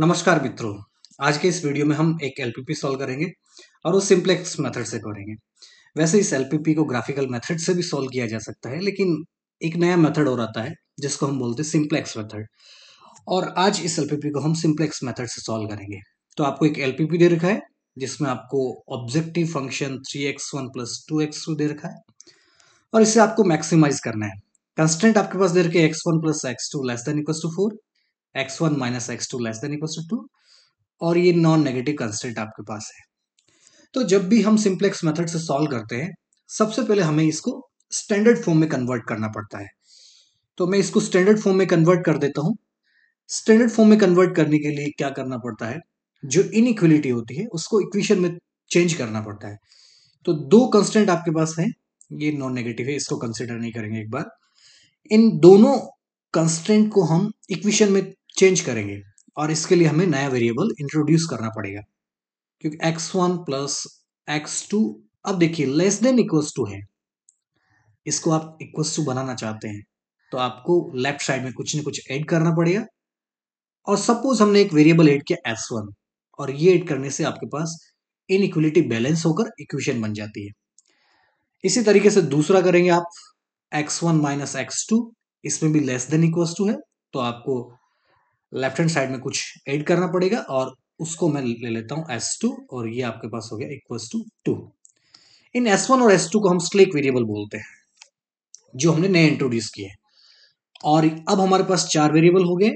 नमस्कार मित्रों आज के इस वीडियो में हम एक एलपीपी सॉल्व करेंगे और वो सिंप्लेक्स मेथड से करेंगे वैसे इस एलपीपी को ग्राफिकल मेथड से भी सॉल्व किया जा सकता है लेकिन एक नया मेथड और आता है जिसको हम बोलते हैं सिंप्लेक्स मेथड और आज इस एलपीपी को हम सिंप्लेक्स मेथड से सॉल्व करेंगे तो आपको एक पी दे रखा है जिसमें आपको objective function three x one plus two x two दे रखा है और इसे आपको मैक्सिमाइज करना है कंस्टेंट आपके पास दे रखे x one plus x two less than equal to four x one minus x two less than equals to two और ये नॉन नेगेटिव कंस्टेंट आपके पास है तो जब भी हम सिंप्लेक्स मेथड से सॉल्व करते हैं सबसे पहले हमें इसको स्टैंडर्ड फॉर्म में कन्वर्ट करना पड़ता है तो मैं इसको स्टैंडर्ड फॉर्म में कन्वर्ट कर देता हूँ स्टैंडर्ड फॉर्म में कन्वर्ट करने के लिए क्या करना पड़ता है जो इनइक्वलिटी होती है उसको इक्वेशन में चेंज करना पड़ता है तो दो कंस्टेंट आपके पास है ये नॉन नेगेटिव है इसको कंसिडर नहीं करेंगे एक बार इन दोनों कंस्टेंट को हम इक्वेशन में चेंज करेंगे और इसके लिए हमें नया वेरिएबल इंट्रोड्यूस करना पड़ेगा क्योंकि x one plus x two अब देखिए लेस देन इक्वल्स टू है इसको आप इक्वल्स टू बनाना चाहते हैं तो आपको लेफ्ट साइड में कुछ ना कुछ ऐड करना पड़ेगा और सपोज हमने एक वेरिएबल ऐड किया एस वन और ये ऐड करने से आपके पास इनइक्वलिटी बैलेंस होकर इक्वेशन बन जाती है इसी तरीके से दूसरा करेंगे आप x one minus x two इसमें भी लेस देन इक्वल्स टू है तो आपको लेफ्ट हैंड साइड में कुछ ऐड करना पड़ेगा और उसको मैं ले लेता हूं एस टू और ये आपके पास हो गया इक्वल टू टू इन एस वन और एस टू को हम स्लेक वेरिएबल बोलते हैं जो हमने नए इंट्रोड्यूस किए और अब हमारे पास चार वेरिएबल हो गए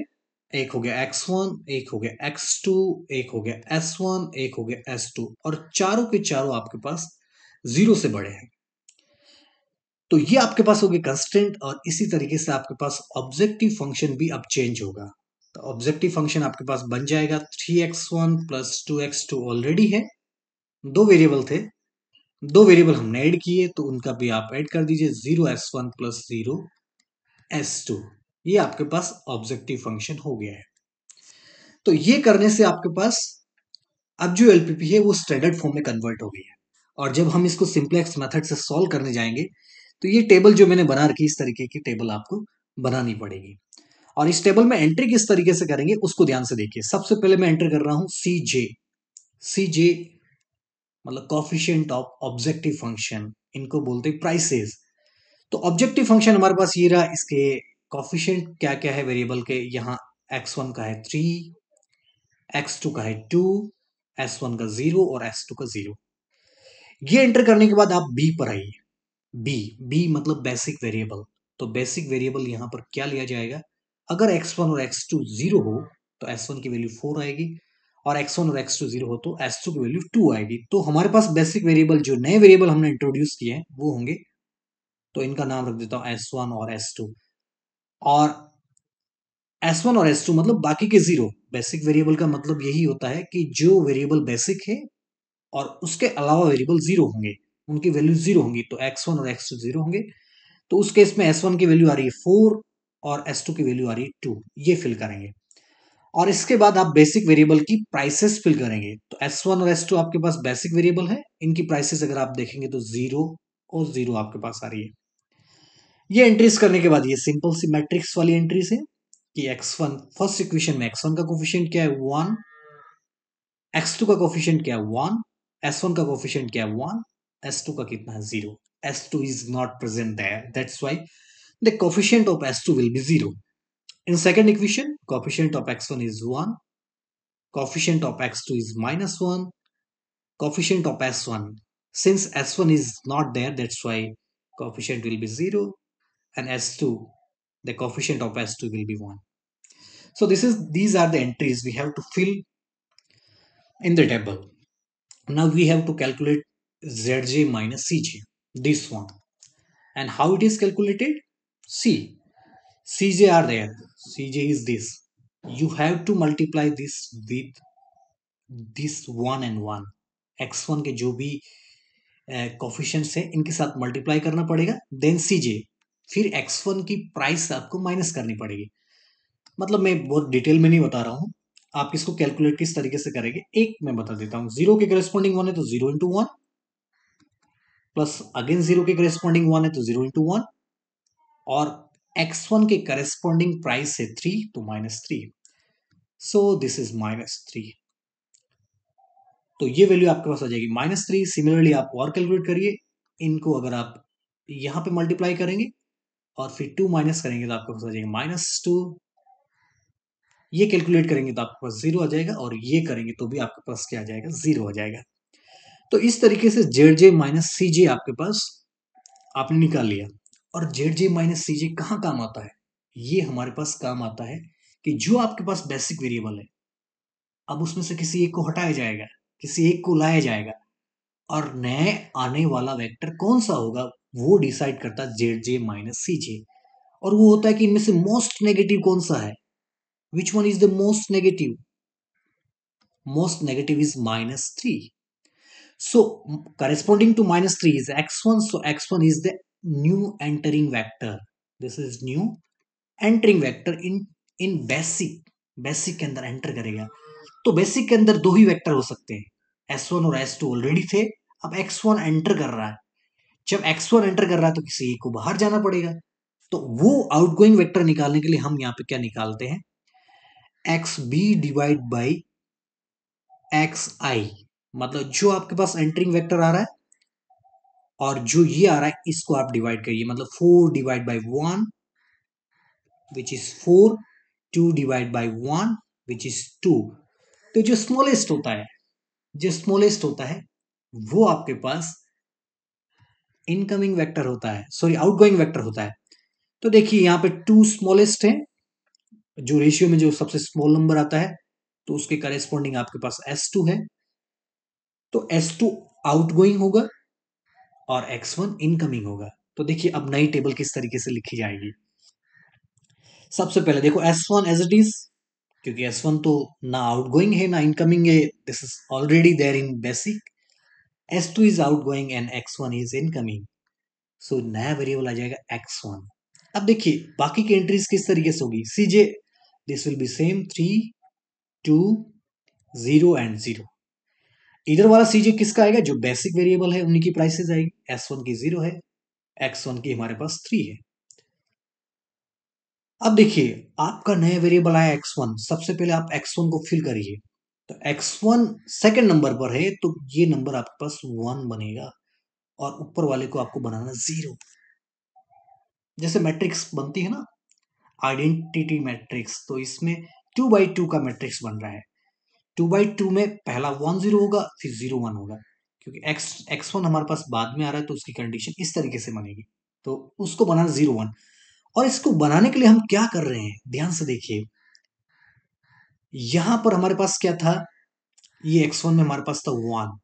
एक हो गया एक्स वन एक हो गया एक्स टू एक हो गया एस वन एक हो गया एस टू और चारों के चारों आपके पास जीरो से बड़े हैं तो ये आपके पास हो गए कंस्टेंट और इसी तरीके से आपके पास ऑब्जेक्टिव फंक्शन भी अब चेंज होगा तो ऑब्जेक्टिव फंक्शन आपके पास बन जाएगा three x one plus two x two already है दो वेरिएबल थे दो वेरिएबल हमने ऐड किए तो उनका भी आप ऐड कर दीजिए zero S one plus zero S two ये आपके पास ऑब्जेक्टिव फंक्शन हो गया है तो ये करने से आपके पास अब जो एलपीपी है वो स्टैंडर्ड फॉर्म में कन्वर्ट हो गई है और जब हम इसको सिंप्लेक्स मेथड से सॉल्व करने जाएंगे तो ये टेबल जो मैंने बना रखी इस तरीके की टेबल आपको बनानी पड़ेगी और इस टेबल में एंट्री किस तरीके से करेंगे उसको ध्यान से देखिए सबसे पहले मैं एंटर कर रहा हूं सी जे सी जे मतलब कॉफिशियंट ऑफ ऑब्जेक्टिव फंक्शन इनको बोलते हैं प्राइसेस तो ऑब्जेक्टिव फंक्शन हमारे पास ये रहा इसके कॉफिशियंट क्या क्या है वेरिएबल के यहाँ एक्स वन का है थ्री एक्स टू का है टू एस वन का जीरो और एस टू का जीरो ये एंटर करने के बाद आप बी पर आइए बी बी मतलब बेसिक वेरिएबल तो बेसिक वेरिएबल यहां पर क्या लिया जाएगा अगर एक्स वन और एक्स टू जीरो हो तो एस वन की वैल्यू फोर आएगी और एक्स वन और एक्स टू जीरो हो तो एस टू की वैल्यू टू आएगी तो हमारे पास बेसिक वेरिएबल जो नए वेरिएबल हमने इंट्रोड्यूस किए हैं वो होंगे तो इनका नाम रख देता हूँ एस वन और एस टू और एस वन और एस टू मतलब बाकी के जीरो बेसिक वेरिएबल का मतलब यही होता है कि जो वेरिएबल बेसिक है और उसके अलावा वेरिएबल जीरो होंगे उनकी वैल्यू जीरो होंगी तो एक्स वन और एक्स टू जीरो होंगे तो उस केस में एस वन की वैल्यू आ रही है फोर और S2 की वैल्यू आ रही है टू ये फिल करेंगे और इसके बाद आप बेसिक वेरिएबल की प्राइसेस फिल करेंगे तो S1 और S2 आपके पास बेसिक वेरिएबल है इनकी प्राइसेस अगर आप देखेंगे तो जीरो और जीरो आपके पास आ रही है ये एंट्रीज करने के बाद ये सिंपल सी मैट्रिक्स वाली एंट्रीज है कि x1 फर्स्ट इक्वेशन में x1 का कोफिशियंट क्या है वन x2 का कोफिशियंट क्या है वन s1 का कोफिशियंट क्या है वन s2 का कितना है zero s2 is not present that's why the coefficient of s2 will be 0. In second equation, coefficient of x1 is 1, coefficient of x2 is minus 1, coefficient of s1. Since s1 is not there, that's why coefficient will be 0 and s2, the coefficient of s2 will be 1. So this is these are the entries we have to fill in the table. Now we have to calculate zj minus cj, this one. And how it is calculated? See, Cj are there. Cj is this. You have to multiply this with this one and one x1 के जो भी uh, है इनके साथ multiply करना पड़ेगा then C फिर x one की प्राइस आपको माइनस करनी पड़ेगी मतलब मैं बहुत डिटेल में नहीं बता रहा हूँ आप इसको कैलकुलेट किस तरीके से करेंगे एक मैं बता देता हूँ जीरो के करेस्पॉन्डिंग वन है तो zero into one plus again zero के करेस्पॉन्डिंग वन है तो जीरो इंटू वन और x1 के करेस्पॉन्डिंग प्राइस है थ्री तो minus three so this is minus three तो ये वैल्यू आपके पास आ जाएगी माइनस थ्री सिमिलरली आप और कैलकुलेट करिए इनको अगर आप यहां पे मल्टीप्लाई करेंगे और फिर टू माइनस करेंगे तो आपके पास आ जाएगा माइनस टू ये कैलकुलेट करेंगे तो आपके पास जीरो आ जाएगा और ये करेंगे तो भी आपके पास क्या आ जाएगा जीरो आ जाएगा तो इस तरीके से जेड जे माइनस सी जे आपके पास आपने निकाल लिया और जेड जे माइनस सी जे कहाँ काम आता है ये हमारे पास काम आता है कि जो आपके पास बेसिक वेरिएबल है अब उसमें से किसी एक को हटाया जाएगा किसी एक को लाया जाएगा और नए आने वाला वेक्टर कौन सा होगा वो डिसाइड करता है जेड जे माइनस सी जे और वो होता है कि इनमें से मोस्ट नेगेटिव कौन सा है which one is the most negative most negative is minus three so corresponding to minus three is x one so x one is the new entering vector this is new entering vector in in basic basic के अंदर enter करेगा तो basic के अंदर दो ही vector हो सकते हैं एस वन और एस टू ऑलरेडी थे अब एक्स वन कर रहा है जब एक्स वन एंटर कर रहा है तो किसी को बाहर जाना पड़ेगा तो वो आउटगोइंग वेक्टर निकालने के लिए हम यहाँ पे क्या निकालते हैं x B divide by x I मतलब जो आपके पास एंटरिंग वेक्टर आ रहा है और जो ये आ रहा है इसको आप डिवाइड करिए मतलब four divide by one which is four two divide by one which is two तो जो स्मॉलेस्ट होता है जो स्मॉलेस्ट होता है वो आपके पास इनकमिंग वेक्टर होता है सॉरी आउटगोइंग वेक्टर होता है तो देखिए यहां पे टू स्मॉलेस्ट है जो रेशियो में जो सबसे स्मॉल नंबर आता है तो उसके करेस्पॉन्डिंग आपके पास एस टू है तो एस टू आउटगोइंग होगा और x1 इनकमिंग होगा तो देखिए अब नई टेबल किस तरीके से लिखी जाएगी सबसे पहले देखो s1 एज इट इज क्योंकि s1 तो ना आउटगोइंग है ना इनकमिंग है this is already there in basic s2 is going and x1 is incoming so नया वेरिएबल आ जाएगा x1 अब देखिए बाकी की एंट्रीज किस तरीके से होगी CJ this will be same three two zero and zero इधर वाला सी किसका आएगा जो बेसिक वेरिएबल है की प्राइसेज आएगी एस वन की जीरो है एक्स वन की हमारे पास थ्री है अब देखिए आपका नया वेरिएबल आया एक्स वन सबसे पहले आप एक्स वन को फिल करिए तो एक्स वन सेकेंड नंबर पर है तो ये नंबर आपके पास वन बनेगा और ऊपर वाले को आपको बनाना जीरो जैसे मैट्रिक्स बनती है ना आइडेंटिटी मैट्रिक्स तो इसमें टू बाई टू का मैट्रिक्स बन रहा है टू बाई टू में पहला वन जीरो होगा फिर जीरो वन होगा क्योंकि एक्स एक्स वन हमारे पास बाद में आ रहा है तो उसकी कंडीशन इस तरीके से बनेगी तो उसको बनाना जीरो वन और इसको बनाने के लिए हम क्या कर रहे हैं ध्यान से देखिए यहां पर हमारे पास क्या था ये एक्स वन में हमारे पास था वन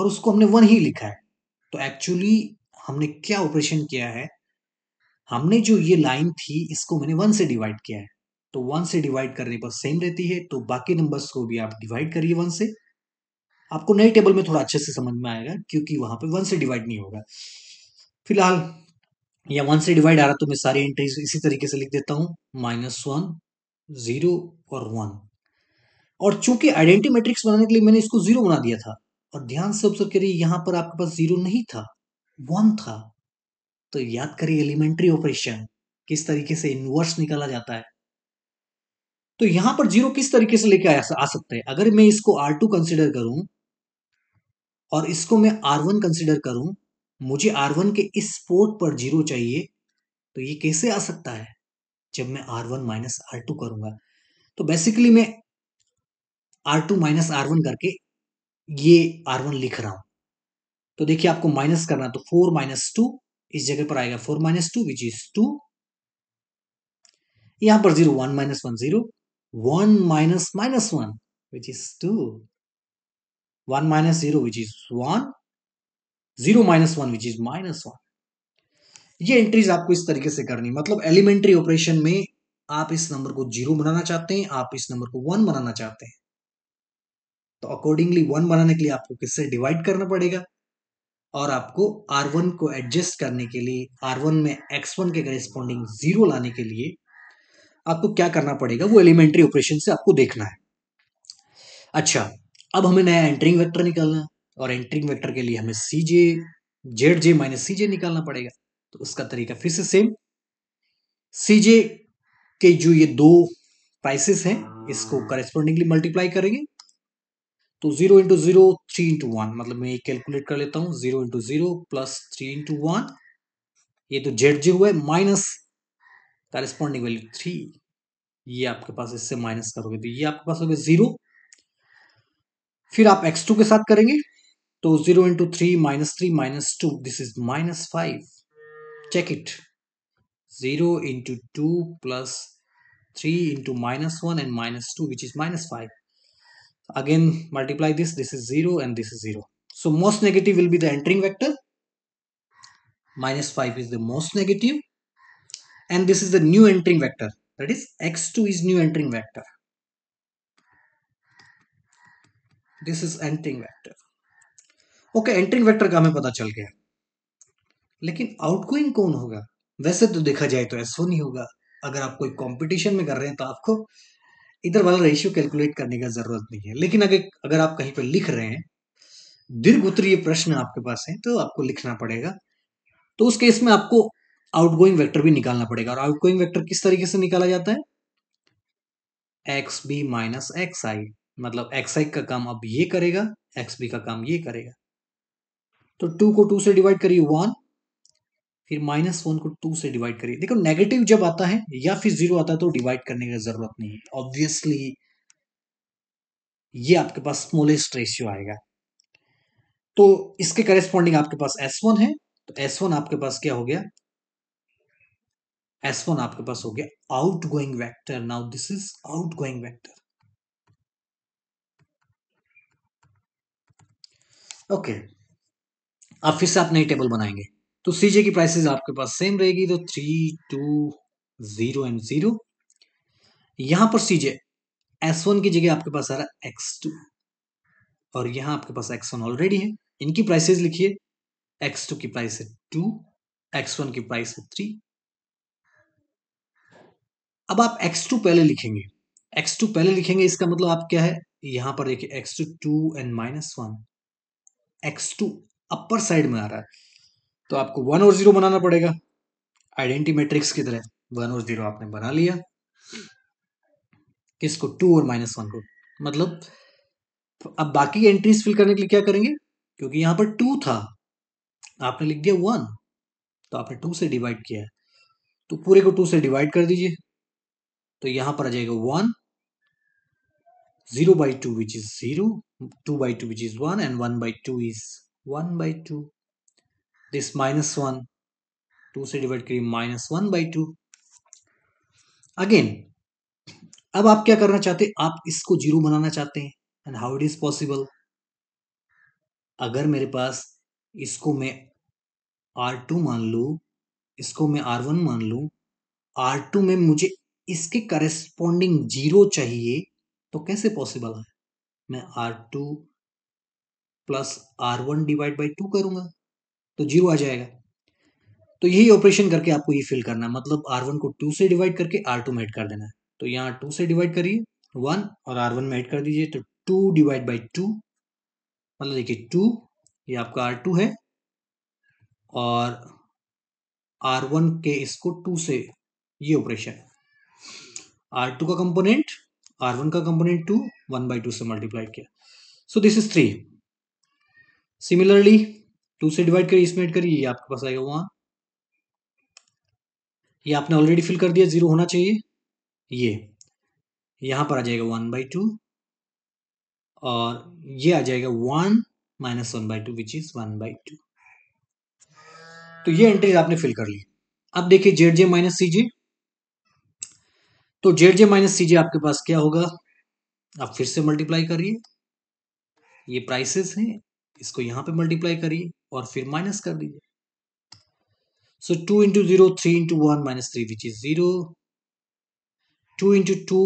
और उसको हमने वन ही लिखा है तो एक्चुअली हमने क्या ऑपरेशन किया है हमने जो ये लाइन थी इसको मैंने वन से डिवाइड किया है तो वन से डिवाइड करने पर सेम रहती है तो बाकी नंबर्स को भी आप डिवाइड करिए वन से आपको नए टेबल में थोड़ा अच्छे से समझ में आएगा क्योंकि वहां पे वन से डिवाइड नहीं होगा फिलहाल या वन से डिवाइड आ रहा तो मैं सारी एंट्रीज इसी तरीके से लिख देता हूँ माइनस वन जीरो और वन और चूंकि आइडेंटी मैट्रिक्स बनाने के लिए मैंने इसको जीरो बना दिया था और ध्यान से ऑब्जर्व करिए यहाँ पर आपके पास जीरो नहीं था वन था तो याद करिए एलिमेंट्री ऑपरेशन किस तरीके से इनवर्स निकाला जाता है तो यहां पर जीरो किस तरीके से लेके आ सकता है अगर मैं इसको आर टू कंसिडर करूं और इसको मैं आर वन कंसिडर करूं मुझे आर वन के इस पोर्ट पर जीरो चाहिए तो ये कैसे आ सकता है जब मैं R one minus R two करूंगा तो बेसिकली मैं R two minus R one करके ये आर वन लिख रहा हूं तो देखिए आपको माइनस करना तो फोर माइनस टू इस जगह पर आएगा four minus two which is two यहां पर zero one minus one zero 1 minus minus 1 which is 2 1 minus 0 which is 1 0 minus one which is minus one ये एंट्रीज आपको इस तरीके से करनी मतलब एलिमेंट्री ऑपरेशन में आप इस नंबर को जीरो बनाना चाहते हैं आप इस नंबर को वन बनाना चाहते हैं तो अकॉर्डिंगली वन बनाने के लिए आपको किससे डिवाइड करना पड़ेगा और आपको आर वन को एडजस्ट करने के लिए आर वन में एक्स वन के करस्पॉन्डिंग जीरो लाने के लिए आपको क्या करना पड़ेगा वो एलिमेंट्री ऑपरेशन से आपको देखना है अच्छा अब हमें नया एंट्रिंग वेक्टर निकालना और एंट्रिंग वेक्टर के लिए हमें सी जे जेड जे माइनस सी जे निकालना पड़ेगा तो उसका तरीका फिर से सेम सी जे के जो ये दो प्राइसेस हैं इसको करेस्पॉन्डिंगली हाँ। मल्टीप्लाई करेंगे तो zero into zero three into one मतलब मैं ये कैलकुलेट कर लेता हूँ zero into zero plus three into one ये तो जेड जे हुआ है माइनस करस्पॉन्डिंग वैल्यू थ्री ये आपके पास इससे माइनस करोगे तो ये आपके पास हो गया जीरो फिर आप एक्स टू के साथ करेंगे तो zero into three minus three minus two this is minus five check it zero into two plus three into minus one and minus two which is minus five again multiply this this is zero and this is zero so most negative will be the entering vector minus five is the most negative and this is the new entering vector that is x2 is new entering vector this is entering vector okay entering vector का हमें पता चल गया लेकिन outgoing कौन होगा वैसे तो देखा जाए तो ऐसा नहीं होगा अगर आप कोई कंपटीशन में कर रहे हैं तो आपको इधर वाला रेशियो कैलकुलेट करने का जरूरत नहीं है लेकिन अगर अगर आप कहीं पर लिख रहे हैं दीर्घ उत्तरीय प्रश्न आपके पास है तो आपको लिखना पड़ेगा तो उस केस में आपको आउटगोइंग वेक्टर भी निकालना पड़ेगा और आउटगोइंग वेक्टर किस तरीके से निकाला जाता है x B minus x I मतलब एक्स आई का काम अब ये करेगा एक्स बी का काम ये करेगा तो टू को टू से डिवाइड करिए वन फिर माइनस वन को टू से डिवाइड करिए देखो नेगेटिव जब आता है या फिर जीरो आता है तो डिवाइड करने की जरूरत नहीं है ऑब्वियसली ये आपके पास स्मोलेस्ट रेशियो आएगा तो इसके करेस्पॉन्डिंग आपके पास एस वन है तो एस वन आपके पास क्या हो गया एस वन आपके पास हो गया outgoing vector now this is outgoing vector okay आप फिर से आप नई टेबल बनाएंगे तो सीजे की प्राइसेस आपके पास सेम रहेगी तो three two zero and zero यहां पर सीजे एस वन की जगह आपके पास आ रहा है एक्स टू और यहां आपके पास एक्स वन ऑलरेडी है इनकी प्राइसेस लिखिए एक्स टू की प्राइस है टू एक्स वन की प्राइस है थ्री अब आप एक्स टू पहले लिखेंगे एक्स टू पहले लिखेंगे इसका मतलब आप क्या है यहां पर देखिए X two two and minus one X two upper side में आ रहा है तो आपको वन और जीरो बनाना पड़ेगा आइडेंटी मैट्रिक्स की तरह वन और जीरो आपने बना लिया किसको टू और माइनस वन को मतलब अब बाकी एंट्रीज फिल करने के लिए क्या करेंगे क्योंकि यहां पर टू था आपने लिख दिया वन तो आपने टू से डिवाइड किया है तो पूरे को टू से डिवाइड कर दीजिए तो यहां पर आ जाएगा one zero by two which is zero two by two which is one and one by two is one by two this minus one two से डिवाइड करिए minus one by two again अब आप क्या करना चाहते हैं आप इसको जीरो बनाना चाहते हैं and how it is possible अगर मेरे पास इसको मैं आर टू मान लू इसको मैं आर वन मान लू आर टू में मुझे इसके करेस्पोंडिंग जीरो चाहिए तो कैसे पॉसिबल है मैं R two plus R one divide by two करूंगा तो जीरो आ जाएगा तो यही ऑपरेशन करके आपको ये फिल करना है मतलब आर वन को टू से डिवाइड करके आर टू में ऐड कर देना है तो यहाँ टू से डिवाइड करिए वन और आर वन में ऐड कर दीजिए तो टू डिवाइड बाई टू मतलब देखिए टू ये आपका आर टू है और आर वन के इसको टू से ये ऑपरेशन है आर टू का कंपोनेंट आर वन का component two one by two से मल्टीप्लाई किया so this is three similarly two से डिवाइड करिए इसमें करिए ये आपके पास आएगा वहां ये आपने ऑलरेडी फिल कर दिया जीरो होना चाहिए ये यहां पर आ जाएगा वन बाई टू और ये आ जाएगा one minus one by two which is one by two तो ये एंट्रीज आपने फिल कर ली अब देखिए जेड जे माइनस सी जे तो जेड जे माइनस सी जे आपके पास क्या होगा आप फिर से मल्टीप्लाई करिए ये प्राइसेस हैं इसको यहाँ पे मल्टीप्लाई करिए और फिर माइनस कर दीजिए so two into zero three into one minus three which is zero two into two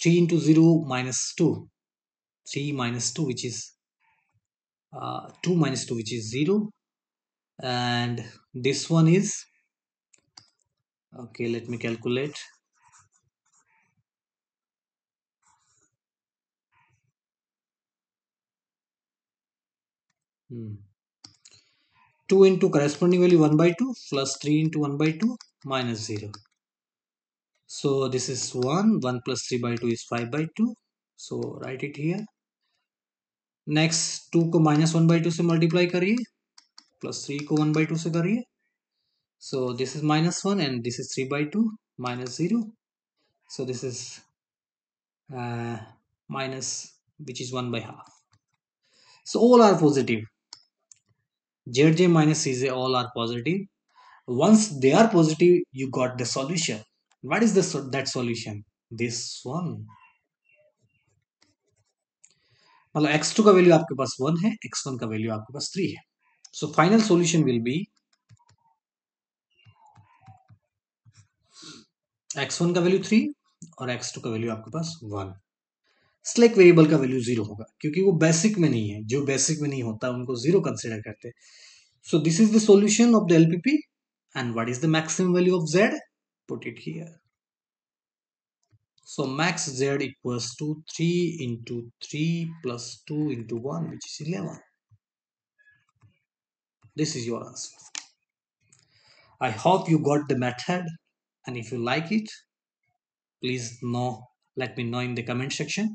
three into zero minus two three minus two which is two minus two which is zero and this one is okay let me calculate Hmm. 2 into corresponding value 1 by 2 plus 3 into 1 by 2 minus 0. So this is 1, 1 plus 3 by 2 is 5 by 2. So write it here. Next 2 ko minus 1 by 2 se multiply kariye plus 3 ko 1 by 2 se kariye. So this is minus 1 and this is 3 by 2 minus 0. So this is uh, minus which is 1 by half. So all are positive. zj minus cj all are positive once they are positive you got the solution what is the so that solution this one मतलब x2 का value आपके पास one है x1 का value आपके पास three है so final solution will be x1 का वैल्यू थ्री और x2 का वैल्यू आपके पास वन स्लैक वेरिएबल का वैल्यू जीरो होगा क्योंकि वो बेसिक में नहीं है जो बेसिक में नहीं होता उनको जीरो कंसिडर करते so this is the solution of the LPP and what is the maximum value of Z put it here so max z equals to 3 into 3 plus 2 into 1 which is 11 this is your answer i hope you got the method and if you like it please know let me know in the comment section